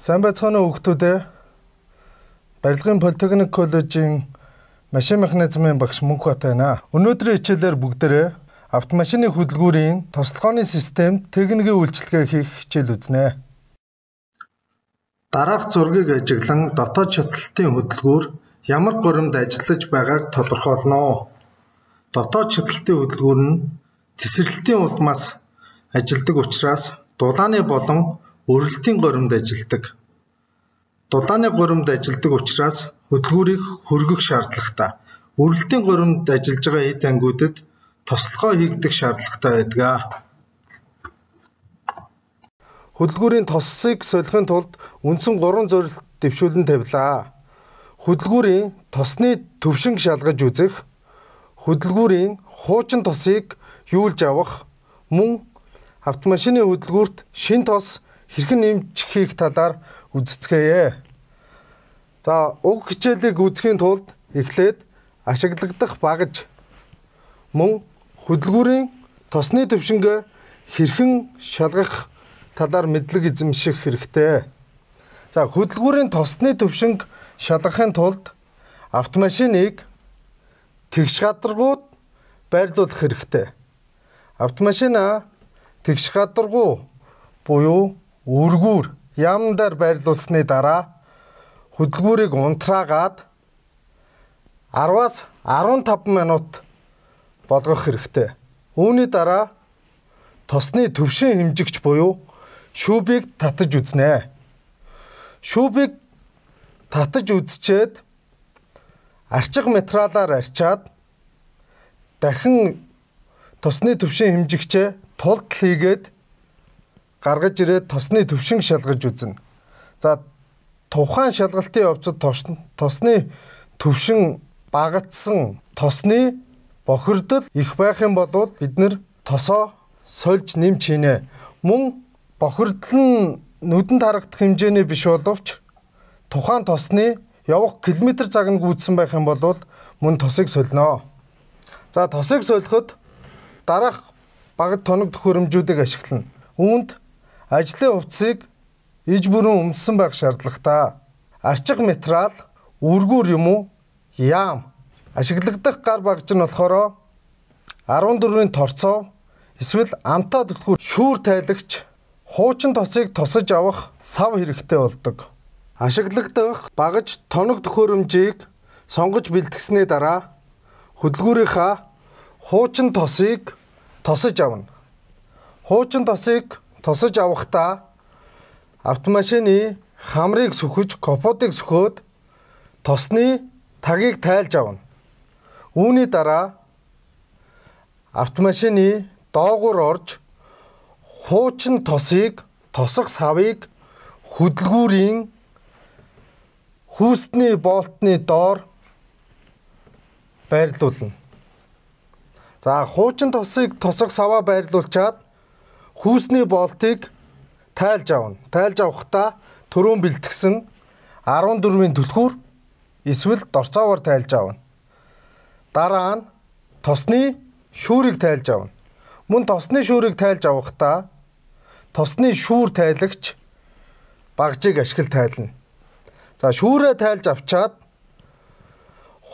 Сайн байцгаана уу хүүхдүүдээ. Барилгын политехник коллежийн машин механизмын багш Мөнхбат байна. Өнөөдрийн хичээлээр бүгдээрээ автомашины хөдөлгүүрийн тослогооны систем техникийн үйлчилгээ хийх хичээл үзнэ. Дараах зургийг ажиглан дотоод шатлалтын хөдөлгүүр ямар горимд ажиллаж байгааг тодорхойлно. Дотоод шатлалтын хөдөлгүүр нь тесрэлтийн улмаас ажилдаг учраас дулааны болон өрөлтийн горимд ажилладаг. Дулааны горимд ажилладаг учраас хөдөлгүүрийг хөргөх шаардлагатай. Өрөлтийн горимд ажиллаж байгаа эд ангиудад тослогоо хийгдэх шаардлагатай байдаг. Хөдөлгүүрийн тоссыг солихын тулд үндсэн 3 зорилт дэвшүүлэн тавилаа. Хөдөлгүүрийн тосны төвшинг шалгаж үзэх, хөдөлгүүрийн хуучин тосыг юулж авах, мөн автомашины хөдөлгүүрт шин тос хэрхэн нэмчихийг талаар үздцгээе. За уг хичээлийг үзэхийн тулд эхлээд ашиглагдах багж мөн хөдөлгүүрийн тосны төвшнгөө хэрхэн шалгах талаар мэдлэг эзэмших хэрэгтэй. За хөдөлгүүрийн тосны төвшинг шалгахын тулд автомашиныг тэгш гадаргууд байрлуулах хэрэгтэй. Автомашина тэгш гадаргуу буюу өргүүр ямдар байрлуулсны дараа хөдөлгүүрийг унтраагаад 10-аас 15 минут болгох хэрэгтэй. Үүний дараа тосны төвшин хэмжигч буюу шүүбийг татаж үзнэ. Шүүбийг татаж үзчээд арчиг материалаар арчаад дахин тосны төвшин хэмжигчээ тулд хийгээд гаргаж ирээд тосны төвшинг шалгаж үзнэ. За тухайн шалгалтын явцад тосны төвшин багтсан тосны бохирдол их байх юм бол бид нэр тосоо сольж нэмж хийнэ. Мөн бохирдол нь нүдэнд харагдах хэмжээний биш боловч тухайн тосны явах километр цаг нь гүйдсэн байх юм бол мөн тосыг сольно. За тосыг солиход дараах багт тоног төхөөрөмжүүдийг ашиглана. Үүнд ажлын хувцсыг иж бүрэн өмссөн байх шаардлагатай. Арчиг материал, үргүүр юм уу? Яам. Ашиглагдах гар багж нь болохоор 14-ийн торцоо эсвэл амтаа төлхөр шүүр тайлагч хуучин тоцыг тосож авах сав хэрэгтэй болдог. Ашиглагдах багж тоног төхөөрөмжийг сонгож бэлтгэснээ дараа хөдөлгүүрийнхаа хуучин тосыг тосож авна. Хуучин тосыг тосож авахдаа автомашины хамрыг сүхэж капотыг сөхөөд тосны тагийг тайлж авна. Үүний дараа автомашины доогуур орж хуучин тосыг тосох савыг хөдөлгүүрийн хүүсний болтны доор байрлуулна. За хуучин тосыг тосох саваа байрлуулчаад Хүүсний болтыг тайлж авна. Тайлж авахдаа төрөө бэлтгэсэн 14-ийн түлхүүр эсвэл дорцоогоор тайлж авна. Дараа нь тосны шүүрийг тайлж авна. Мөн тосны шүүрийг тайлж авахдаа тосны шүүр тайлагч багжийг ашигл тайлна. За шүүрээ тайлж авчаад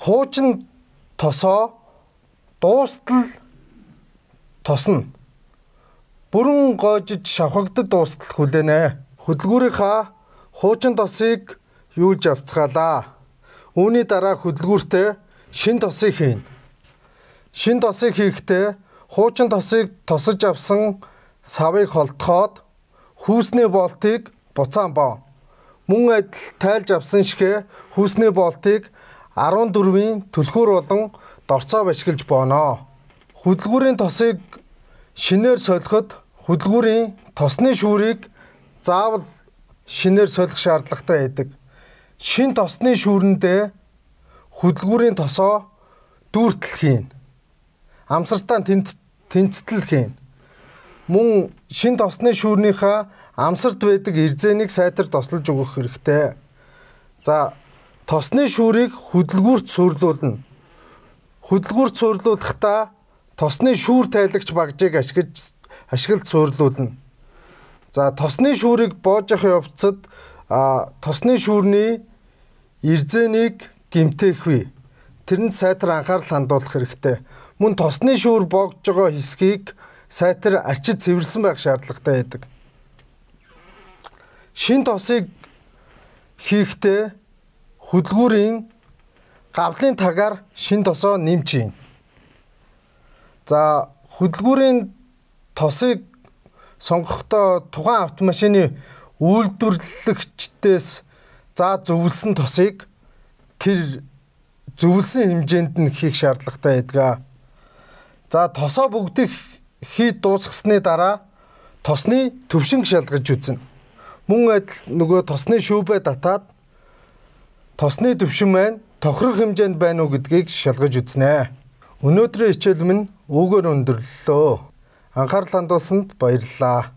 хуучин тосоо дуустал тосно бүрэн гоожиж шавхагдад дуустал хүлээнэ. Хөдөлгүүрийнхаа хуучин тосыг юулж авцгаалаа. Үүний дараа хөдөлгүүртээ шин тосыг хийнэ. Шин тосыг хийхдээ хуучин тосыг тосож авсан савыг холтоход хүүсний болтыг буцаан боо. Мөн адил тайлж авсан шигэ хүүсний болтыг 14-ийн түлхүүр болон дорцоо башгилж бооноо. Хөдөлгүүрийн тосыг шинээр солиход хөдөлгүүрийн тосны шүүрийг заавал шинээр солих шаардлагатай байдаг. Шин тосны шүүрэндээ хөдөлгүүрийн тосоо дүүртэл хийн. Амсартаа тэнцэтэл хийн. Мөн шин тосны шүүрнийхээ амсарт байдаг ирзэнийг сайтар тослож өгөх хэрэгтэй. За тосны шүүрийг хөдөлгүүрт суурлуулна. Хөдөлгүүрт суурлуулахдаа тосны шүүр тайлагч багжийг ашиглаж ашиглт суйрлуулна. За тосны шүүрийг боож явах явцад тосны шүүрний ирзэнийг гимтэхгүй. Тэрэнд сайтар анхаарал хандуулах хэрэгтэй. Мөн тосны шүүр боогж байгаа хэсгийг сайтар арчид цэвэрсэн байх шаардлагатай байдаг. Шин тосыг хийхдээ хөдөлгүүрийн гавлын тагаар шин тосоо нэмж ийн. За хөдөлгүүрийн тосыг сонгохдоо тухайн автомашины үйлдвэрлэгчдээс за зөвлөсөн тосыг тэр зөвлөсөн хэмжээнд нь хийх шаардлагатай байдаг. За тосоо бүгдийг хийд дуусгасны дараа тосны төвшинг шалгаж үзнэ. Мөн адил нөгөө тосны шүүбэ татаад тосны төвшин маань тохирох хэмжээнд байна уу гэдгийг шалгаж үзнэ. Өнөөдрийн хичээл минь үүгээр өндөрлөө. Анхаарал хандуулсанд баярлалаа.